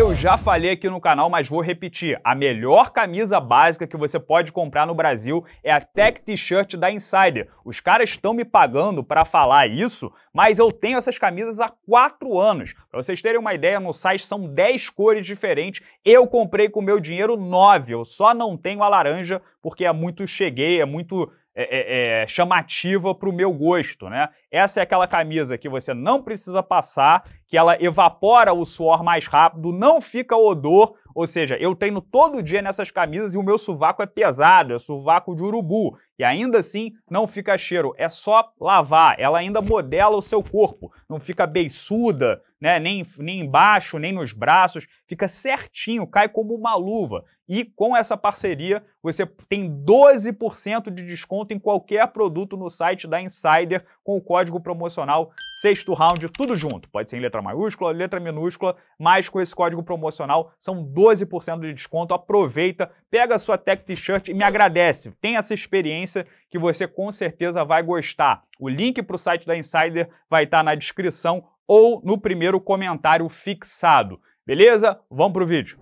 Eu já falei aqui no canal, mas vou repetir. A melhor camisa básica que você pode comprar no Brasil é a Tech T-shirt da Insider. Os caras estão me pagando para falar isso, mas eu tenho essas camisas há quatro anos. Para vocês terem uma ideia, no site são 10 cores diferentes. Eu comprei com meu dinheiro 9. Eu só não tenho a laranja porque é muito cheguei, é muito é, é, é, chamativa para o meu gosto, né? Essa é aquela camisa que você não precisa passar, que ela evapora o suor mais rápido, não fica odor, ou seja, eu treino todo dia nessas camisas e o meu sovaco é pesado, é sovaco de urubu, e ainda assim não fica cheiro, é só lavar, ela ainda modela o seu corpo, não fica beiçuda, né, nem, nem embaixo, nem nos braços, fica certinho, cai como uma luva. E com essa parceria, você tem 12% de desconto em qualquer produto no site da Insider com o código código promocional sexto round, tudo junto. Pode ser em letra maiúscula, letra minúscula, mas com esse código promocional são 12% de desconto. Aproveita, pega a sua Tech T-shirt e me agradece. Tem essa experiência que você com certeza vai gostar. O link para o site da Insider vai estar tá na descrição ou no primeiro comentário fixado. Beleza? Vamos para o vídeo.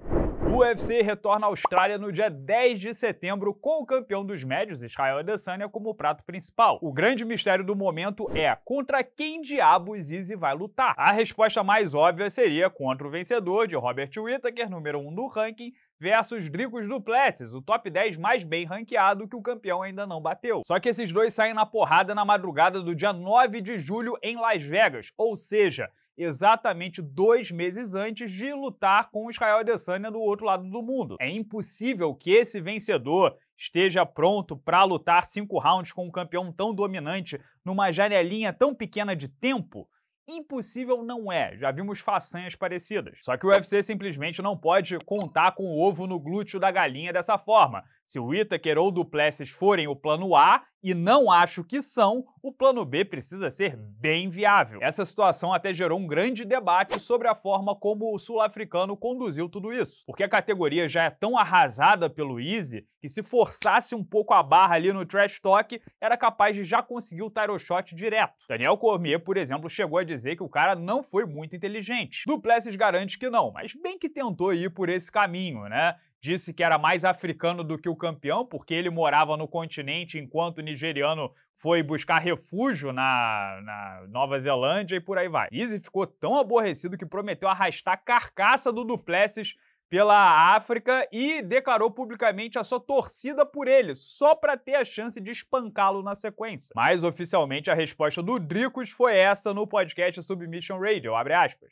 O UFC retorna à Austrália no dia 10 de setembro com o campeão dos médios, Israel Adesanya, como prato principal. O grande mistério do momento é contra quem diabos Izzy vai lutar? A resposta mais óbvia seria contra o vencedor de Robert Whittaker, número 1 um do ranking, versus Dricos Duplessis, o top 10 mais bem ranqueado que o campeão ainda não bateu. Só que esses dois saem na porrada na madrugada do dia 9 de julho em Las Vegas, ou seja, exatamente dois meses antes de lutar com o Israel Adesanya do outro lado do mundo. É impossível que esse vencedor esteja pronto para lutar cinco rounds com um campeão tão dominante numa janelinha tão pequena de tempo. Impossível não é, já vimos façanhas parecidas. Só que o UFC simplesmente não pode contar com o ovo no glúteo da galinha dessa forma. Se o Itaker ou o Duplessis forem o plano A, e não acho que são, o plano B precisa ser bem viável. Essa situação até gerou um grande debate sobre a forma como o sul-africano conduziu tudo isso, porque a categoria já é tão arrasada pelo Easy que se forçasse um pouco a barra ali no trash talk, era capaz de já conseguir o tiro shot direto. Daniel Cormier, por exemplo, chegou a dizer que o cara não foi muito inteligente. Duplessis garante que não, mas bem que tentou ir por esse caminho, né? disse que era mais africano do que o campeão, porque ele morava no continente enquanto o nigeriano foi buscar refúgio na, na Nova Zelândia e por aí vai. Izzy ficou tão aborrecido que prometeu arrastar a carcaça do Duplessis pela África e declarou publicamente a sua torcida por ele, só para ter a chance de espancá-lo na sequência. Mas oficialmente a resposta do Dricos foi essa no podcast Submission Radio,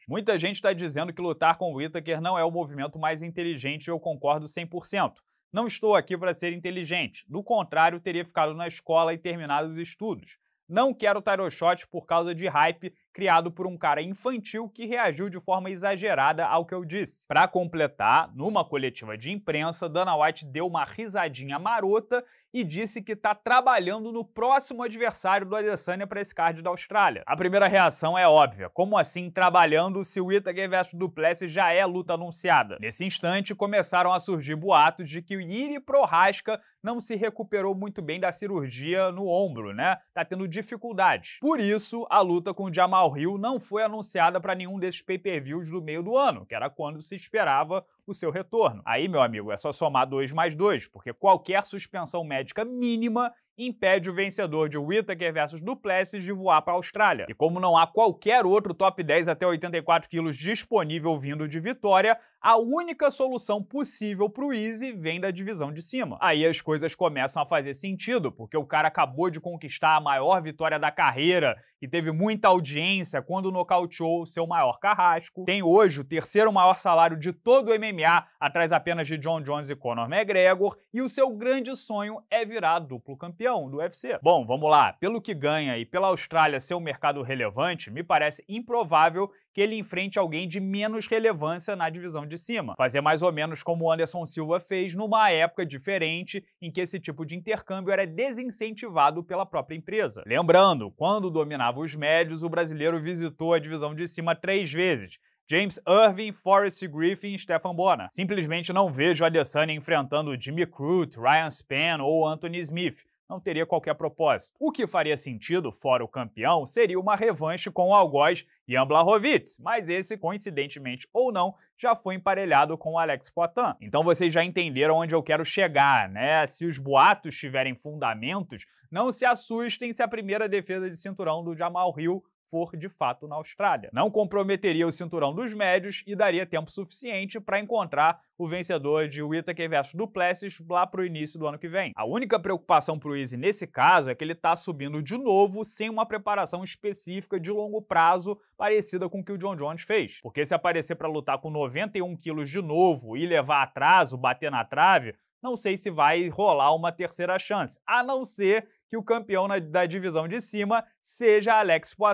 Muita gente está dizendo que lutar com o Whittaker não é o movimento mais inteligente e eu concordo 100%. Não estou aqui para ser inteligente, do contrário teria ficado na escola e terminado os estudos. Não quero tarot shot por causa de hype criado por um cara infantil que reagiu de forma exagerada ao que eu disse. Para completar, numa coletiva de imprensa, Dana White deu uma risadinha marota e disse que está trabalhando no próximo adversário do Adesanya para esse card da Austrália. A primeira reação é óbvia. Como assim trabalhando se o Itaguay vs Duplessis já é luta anunciada? Nesse instante, começaram a surgir boatos de que o Iri Prohaska não se recuperou muito bem da cirurgia no ombro, né? Tá tendo dificuldade. Por isso, a luta com o Jamal Rio não foi anunciada para nenhum desses pay-per-views do meio do ano, que era quando se esperava o seu retorno. Aí, meu amigo, é só somar 2 mais 2, porque qualquer suspensão médica mínima impede o vencedor de Whittaker versus Duplessis de voar para a Austrália. E como não há qualquer outro top 10 até 84 quilos disponível vindo de Vitória, a única solução possível para o Easy vem da divisão de cima. Aí as coisas começam a fazer sentido, porque o cara acabou de conquistar a maior vitória da carreira e teve muita audiência quando nocauteou seu maior carrasco. Tem hoje o terceiro maior salário de todo o MMA MMA, atrás apenas de John Jones e Conor McGregor, e o seu grande sonho é virar duplo campeão do UFC. Bom, vamos lá. Pelo que ganha e pela Austrália ser um mercado relevante, me parece improvável que ele enfrente alguém de menos relevância na divisão de cima. Fazer mais ou menos como o Anderson Silva fez numa época diferente em que esse tipo de intercâmbio era desincentivado pela própria empresa. Lembrando, quando dominava os médios, o brasileiro visitou a divisão de cima três vezes James Irving, Forrest Griffin e Stefan Bona. Simplesmente não vejo Adesanya enfrentando Jimmy Crute, Ryan Spann ou Anthony Smith. Não teria qualquer propósito. O que faria sentido, fora o campeão, seria uma revanche com o algoz Jan Blachowicz, mas esse, coincidentemente ou não, já foi emparelhado com o Alex Poitin. Então vocês já entenderam onde eu quero chegar, né? Se os boatos tiverem fundamentos, não se assustem se a primeira defesa de cinturão do Jamal Hill for de fato na Austrália. Não comprometeria o cinturão dos médios e daria tempo suficiente para encontrar o vencedor de Whittaker vs Duplessis lá para o início do ano que vem. A única preocupação para o Easy nesse caso é que ele está subindo de novo sem uma preparação específica de longo prazo parecida com o que o John Jones fez. Porque se aparecer para lutar com 91 quilos de novo e levar atraso, bater na trave, não sei se vai rolar uma terceira chance, a não ser que o campeão na, da divisão de cima seja Alex Poitin.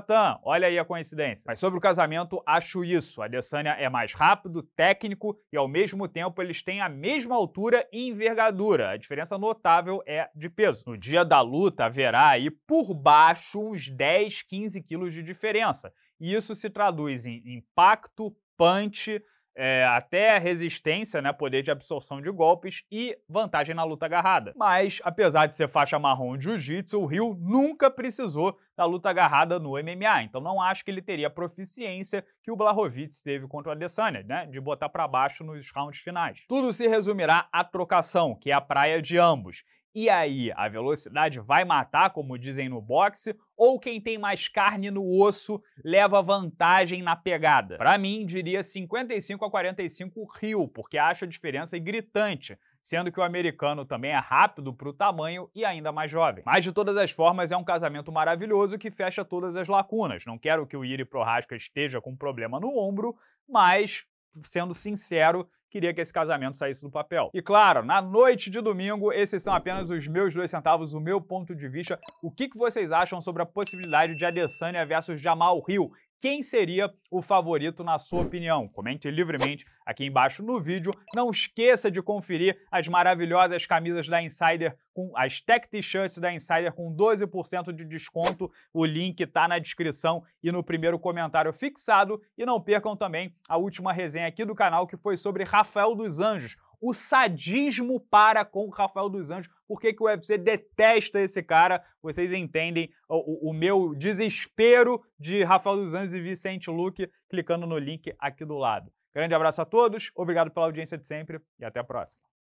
Olha aí a coincidência. Mas sobre o casamento, acho isso. A Adesanya é mais rápido, técnico e ao mesmo tempo eles têm a mesma altura e envergadura. A diferença notável é de peso. No dia da luta haverá aí por baixo uns 10, 15 quilos de diferença. E isso se traduz em impacto, punch, é, até resistência, né, poder de absorção de golpes e vantagem na luta agarrada. Mas, apesar de ser faixa marrom de jiu-jitsu, o Ryu nunca precisou da luta agarrada no MMA, então não acho que ele teria a proficiência que o Blahovic teve contra o Adesanya, né, de botar para baixo nos rounds finais. Tudo se resumirá à trocação, que é a praia de ambos. E aí, a velocidade vai matar, como dizem no boxe, ou quem tem mais carne no osso leva vantagem na pegada? Para mim, diria 55 a 45 Rio, porque acho a diferença gritante, sendo que o americano também é rápido para o tamanho e ainda mais jovem. Mas de todas as formas, é um casamento maravilhoso que fecha todas as lacunas. Não quero que o Iri Prohaska esteja com problema no ombro, mas sendo sincero, queria que esse casamento saísse do papel. E claro, na noite de domingo, esses são apenas os meus dois centavos, o meu ponto de vista. O que, que vocês acham sobre a possibilidade de Adesanya versus Jamal Hill? quem seria o favorito na sua opinião? Comente livremente aqui embaixo no vídeo. Não esqueça de conferir as maravilhosas camisas da Insider, com as tech t-shirts da Insider com 12% de desconto. O link está na descrição e no primeiro comentário fixado. E não percam também a última resenha aqui do canal, que foi sobre Rafael dos Anjos, o sadismo para com o Rafael dos Anjos. Por que, que o UFC detesta esse cara? Vocês entendem o, o, o meu desespero de Rafael dos Anjos e Vicente Luque clicando no link aqui do lado. Grande abraço a todos, obrigado pela audiência de sempre e até a próxima.